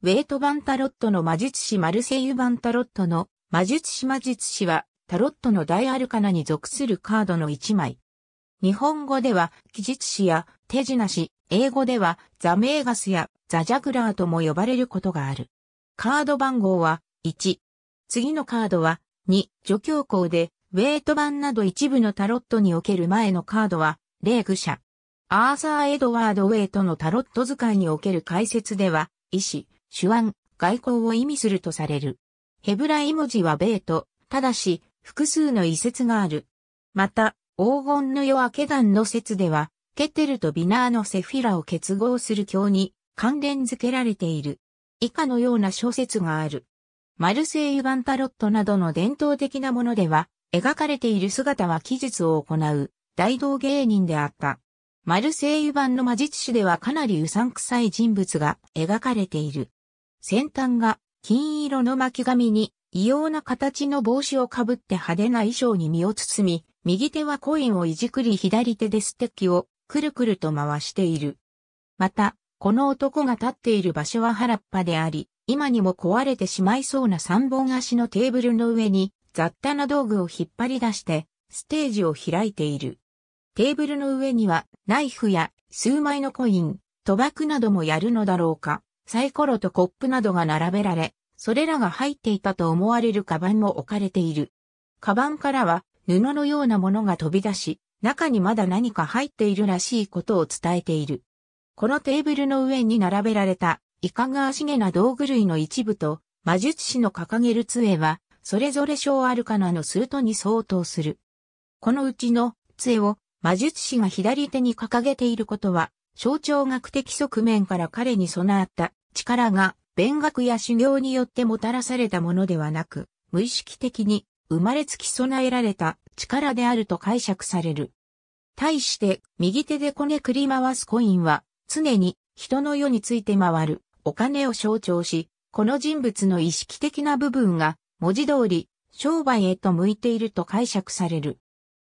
ウェイト版タロットの魔術師マルセイユ版タロットの魔術師魔術師はタロットの大アルカナに属するカードの1枚。日本語では記述師や手品師、英語ではザメーガスやザジャグラーとも呼ばれることがある。カード番号は1。次のカードは2。助教校でウェイト版など一部のタロットにおける前のカードは霊具者。アーサー・エドワード・ウェイトのタロット使いにおける解説では、医師、手腕、外交を意味するとされる。ヘブライ文字はベート、ただし、複数の遺説がある。また、黄金の夜明け団の説では、ケテルとビナーのセフィラを結合する教に関連づけられている。以下のような小説がある。マルセイユンタロットなどの伝統的なものでは、描かれている姿は記述を行う大道芸人であった。マルセイユ版の魔術師ではかなりうさんくさい人物が描かれている。先端が金色の巻紙に異様な形の帽子をかぶって派手な衣装に身を包み、右手はコインをいじくり左手でステッキをくるくると回している。また、この男が立っている場所は原っぱであり、今にも壊れてしまいそうな三本足のテーブルの上に雑多な道具を引っ張り出してステージを開いている。テーブルの上にはナイフや数枚のコイン、賭博などもやるのだろうか。サイコロとコップなどが並べられ、それらが入っていたと思われるカバンも置かれている。カバンからは布のようなものが飛び出し、中にまだ何か入っているらしいことを伝えている。このテーブルの上に並べられた、いかがわしげな道具類の一部と、魔術師の掲げる杖は、それぞれ小アルカナのスートに相当する。このうちの杖を魔術師が左手に掲げていることは、象徴学的側面から彼に備わった力が勉学や修行によってもたらされたものではなく、無意識的に生まれつき備えられた力であると解釈される。対して右手でこねくり回すコインは常に人の世について回るお金を象徴し、この人物の意識的な部分が文字通り商売へと向いていると解釈される。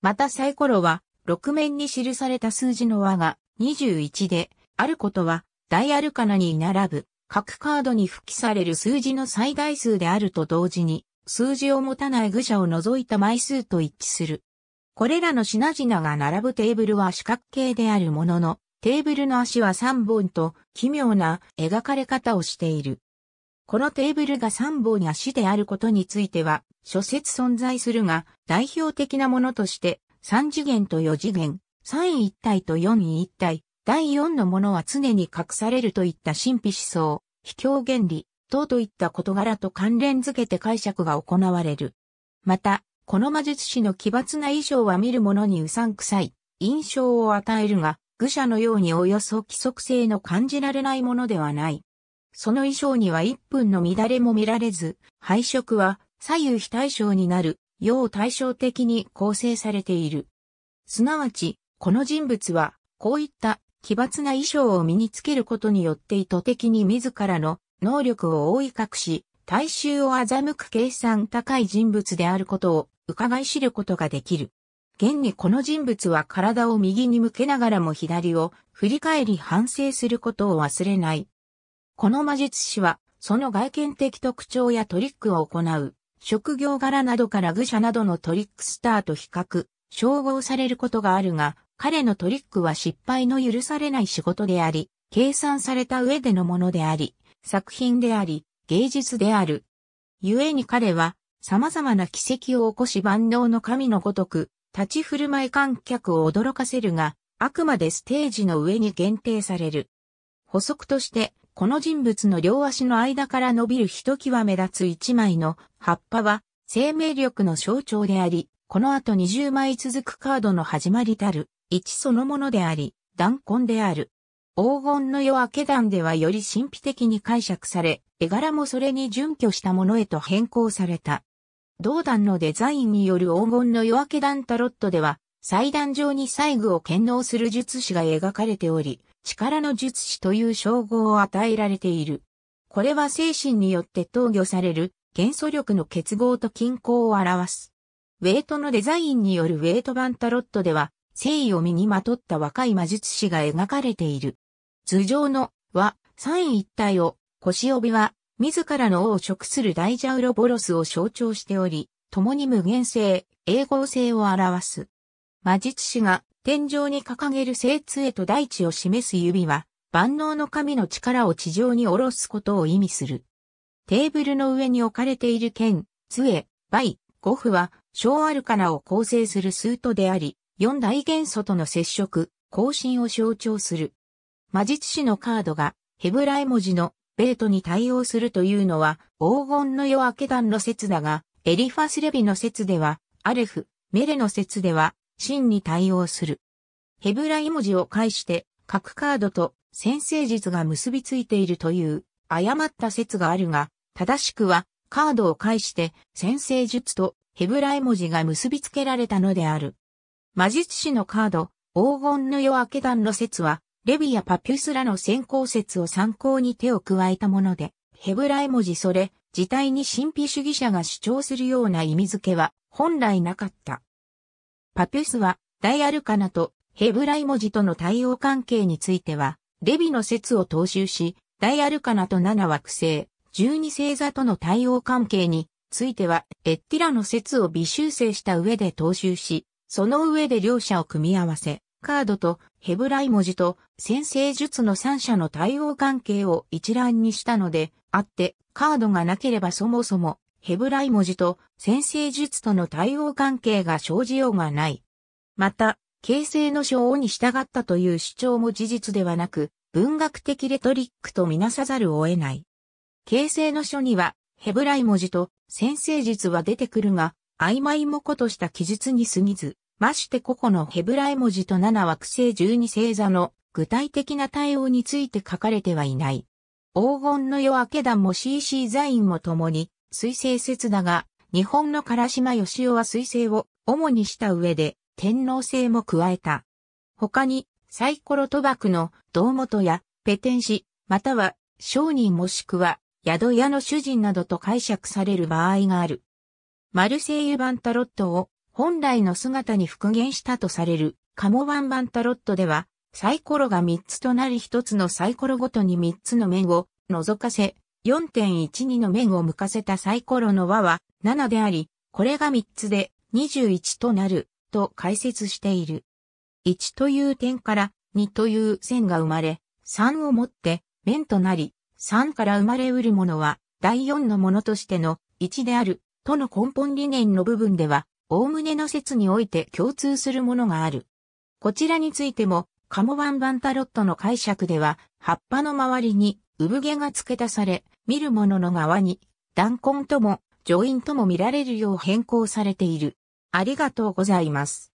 またサイコロは6面に記された数字の和が21であることは大アルカナに並ぶ。各カードに付記される数字の最大数であると同時に、数字を持たない愚者を除いた枚数と一致する。これらの品々が並ぶテーブルは四角形であるものの、テーブルの足は3本と奇妙な描かれ方をしている。このテーブルが3本足であることについては、諸説存在するが、代表的なものとして、3次元と4次元、3位一体と4位一体、第四のものは常に隠されるといった神秘思想、秘境原理、等といった事柄と関連づけて解釈が行われる。また、この魔術師の奇抜な衣装は見る者にうさんくさい印象を与えるが、愚者のようにおよそ規則性の感じられないものではない。その衣装には一分の乱れも見られず、配色は左右非対称になる、要対照的に構成されている。すなわち、この人物は、こういった奇抜な衣装を身につけることによって意図的に自らの能力を覆い隠し、大衆を欺く計算高い人物であることを伺い知ることができる。現にこの人物は体を右に向けながらも左を振り返り反省することを忘れない。この魔術師は、その外見的特徴やトリックを行う、職業柄などから愚者などのトリックスターと比較、称号されることがあるが、彼のトリックは失敗の許されない仕事であり、計算された上でのものであり、作品であり、芸術である。故に彼は、様々な奇跡を起こし万能の神のごとく、立ち振る舞い観客を驚かせるが、あくまでステージの上に限定される。補足として、この人物の両足の間から伸びるひときわ目立つ一枚の葉っぱは、生命力の象徴であり、この後20枚続くカードの始まりたる一そのものであり、断根である。黄金の夜明け団ではより神秘的に解釈され、絵柄もそれに準拠したものへと変更された。同団のデザインによる黄金の夜明け団タロットでは、祭壇上に細具を剣納する術師が描かれており、力の術師という称号を与えられている。これは精神によって投与される元素力の結合と均衡を表す。ウェイトのデザインによるウェイト版タロットでは、意を身にまとった若い魔術師が描かれている。頭上のは三位一体を、腰帯は自らの王を食する大ジャウロボロスを象徴しており、共に無限性、永劫性を表す。魔術師が天井に掲げる聖杖と大地を示す指は、万能の神の力を地上に下ろすことを意味する。テーブルの上に置かれている剣、杖、バイ、ゴフは、小アルカナを構成するスートであり、四大元素との接触、更新を象徴する。魔術師のカードがヘブライ文字のベートに対応するというのは黄金の夜明け団の説だが、エリファスレビの説では、アレフ、メレの説では、真に対応する。ヘブライ文字を介して各カードと先生術が結びついているという誤った説があるが、正しくはカードを介して先生術とヘブライ文字が結びつけられたのである。魔術師のカード、黄金の夜明け団の説は、レビやパピュスらの先行説を参考に手を加えたもので、ヘブライ文字それ、自体に神秘主義者が主張するような意味付けは本来なかった。パピュスは、大アルカナとヘブライ文字との対応関係については、レビの説を踏襲し、大アルカナと7惑星、12星座との対応関係については、エッティラの説を微修正した上で踏襲し、その上で両者を組み合わせ、カードとヘブライ文字と先生術の三者の対応関係を一覧にしたのであって、カードがなければそもそもヘブライ文字と先生術との対応関係が生じようがない。また、形成の章に従ったという主張も事実ではなく、文学的レトリックとみなさざるを得ない。形成の書には、ヘブライ文字と先生術は出てくるが、曖昧もことした記述に過ぎず、まして個々のヘブライ文字と7惑星12星座の具体的な対応について書かれてはいない。黄金の夜明け団も CC ザインも共に、水星説だが、日本の唐島義雄は水星を主にした上で、天皇星も加えた。他に、サイコロ賭博の道元やペテン師、または商人もしくは宿屋の主人などと解釈される場合がある。マルセイユ版タロットを本来の姿に復元したとされるカモワン版タロットではサイコロが3つとなり1つのサイコロごとに3つの面を覗かせ4.12の面を向かせたサイコロの輪は7であり、これが3つで21となると解説している。1という点から2という線が生まれ、3をもって面となり、3から生まれうるものは第4のものとしての1であるとの根本理念の部分では、おおむねの説において共通するものがある。こちらについても、カモワンバンタロットの解釈では、葉っぱの周りに産毛が付け足され、見る者の側に、弾痕とも、ジョインとも見られるよう変更されている。ありがとうございます。